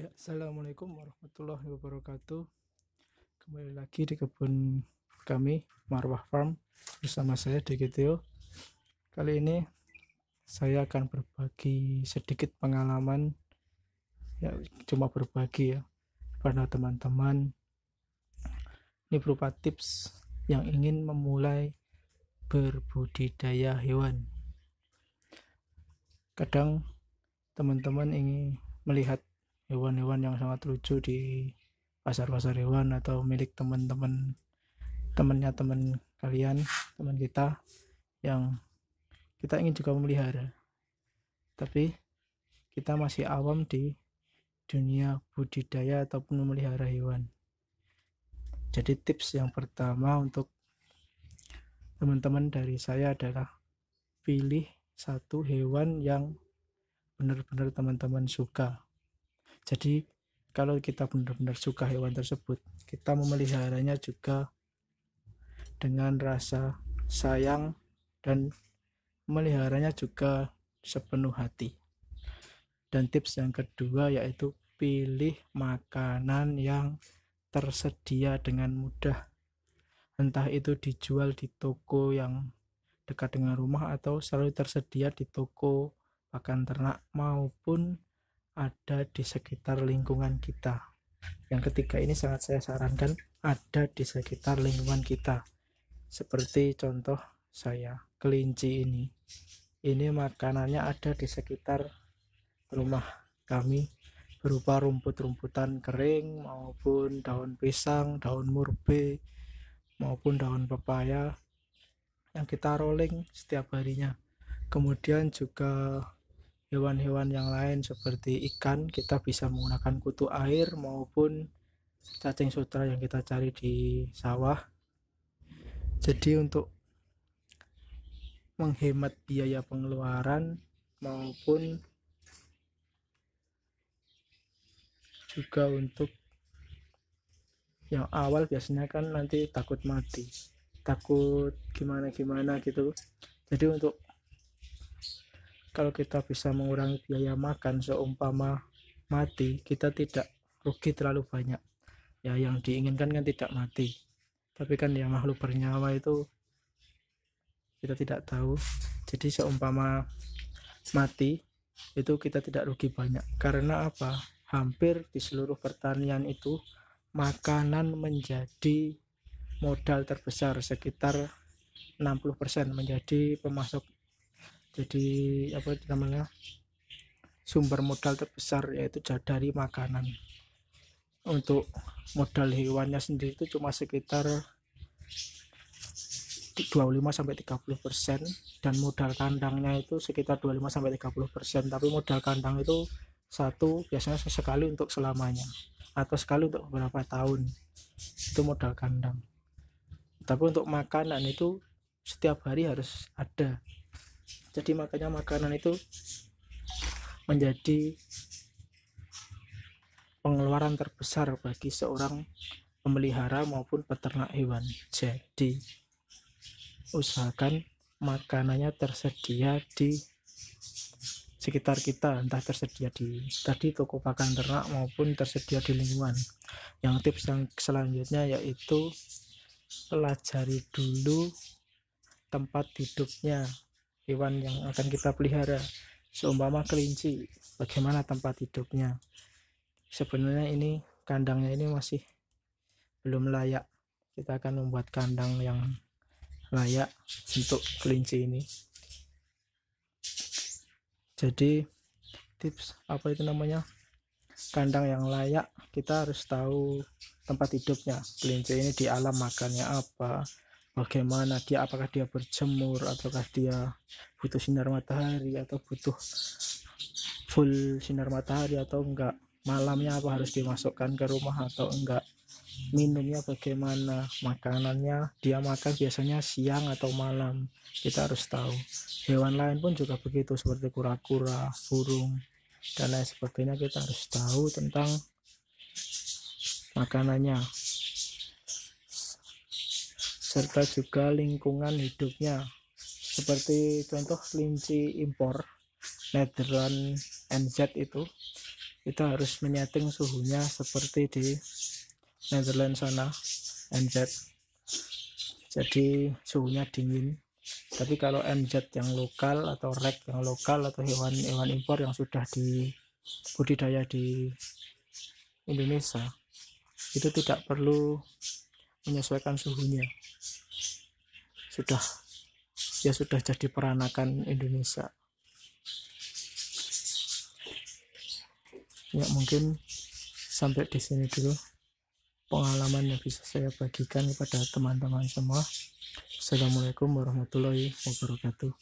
Ya, Assalamualaikum warahmatullahi wabarakatuh. Kembali lagi di kebun kami, Marwah Farm, bersama saya DGTO. Kali ini saya akan berbagi sedikit pengalaman, ya cuma berbagi ya, pada teman-teman. Ini berupa tips yang ingin memulai berbudidaya hewan. Kadang teman-teman ingin melihat hewan-hewan yang sangat lucu di pasar-pasar hewan atau milik teman-teman temannya teman kalian teman kita yang kita ingin juga memelihara tapi kita masih awam di dunia budidaya ataupun memelihara hewan jadi tips yang pertama untuk teman-teman dari saya adalah pilih satu hewan yang benar-benar teman-teman suka jadi kalau kita benar-benar suka hewan tersebut, kita memeliharanya juga dengan rasa sayang dan memeliharanya juga sepenuh hati. Dan tips yang kedua yaitu pilih makanan yang tersedia dengan mudah. Entah itu dijual di toko yang dekat dengan rumah atau selalu tersedia di toko pakan ternak maupun ada di sekitar lingkungan kita. Yang ketiga ini sangat saya sarankan ada di sekitar lingkungan kita. Seperti contoh saya, kelinci ini. Ini makanannya ada di sekitar rumah kami berupa rumput-rumputan kering maupun daun pisang, daun murbe maupun daun pepaya yang kita rolling setiap harinya. Kemudian juga hewan-hewan yang lain seperti ikan kita bisa menggunakan kutu air maupun cacing sutra yang kita cari di sawah jadi untuk menghemat biaya pengeluaran maupun juga untuk yang awal biasanya kan nanti takut mati takut gimana-gimana gitu jadi untuk kalau kita bisa mengurangi biaya makan seumpama mati kita tidak rugi terlalu banyak ya yang diinginkan kan tidak mati tapi kan ya makhluk bernyawa itu kita tidak tahu jadi seumpama mati itu kita tidak rugi banyak karena apa hampir di seluruh pertanian itu makanan menjadi modal terbesar sekitar 60% menjadi pemasok jadi apa namanya sumber modal terbesar yaitu dari makanan untuk modal hewannya sendiri itu cuma sekitar 25 sampai 30 persen dan modal kandangnya itu sekitar 25 sampai 30 persen tapi modal kandang itu satu biasanya sekali untuk selamanya atau sekali untuk beberapa tahun itu modal kandang tapi untuk makanan itu setiap hari harus ada jadi makanya makanan itu menjadi pengeluaran terbesar bagi seorang pemelihara maupun peternak hewan jadi usahakan makanannya tersedia di sekitar kita entah tersedia di tadi toko pakan ternak maupun tersedia di lingkungan yang tips yang selanjutnya yaitu pelajari dulu tempat hidupnya hewan yang akan kita pelihara seumpama kelinci bagaimana tempat hidupnya sebenarnya ini kandangnya ini masih belum layak kita akan membuat kandang yang layak untuk kelinci ini jadi tips apa itu namanya kandang yang layak kita harus tahu tempat hidupnya kelinci ini di alam makannya apa bagaimana dia apakah dia berjemur ataukah dia butuh sinar matahari atau butuh full sinar matahari atau enggak malamnya apa harus dimasukkan ke rumah atau enggak minumnya bagaimana makanannya dia makan biasanya siang atau malam kita harus tahu hewan lain pun juga begitu seperti kura-kura burung dan lain sebagainya kita harus tahu tentang makanannya serta juga lingkungan hidupnya seperti contoh kelinci impor Netherland NZ itu itu harus menyeting suhunya seperti di Netherland sana NZ jadi suhunya dingin tapi kalau NZ yang lokal atau rek yang lokal atau hewan-hewan impor yang sudah di budidaya di Indonesia itu tidak perlu menyesuaikan suhunya sudah ya sudah jadi peranakan Indonesia ya mungkin sampai di sini dulu pengalaman yang bisa saya bagikan kepada teman-teman semua Assalamualaikum warahmatullahi wabarakatuh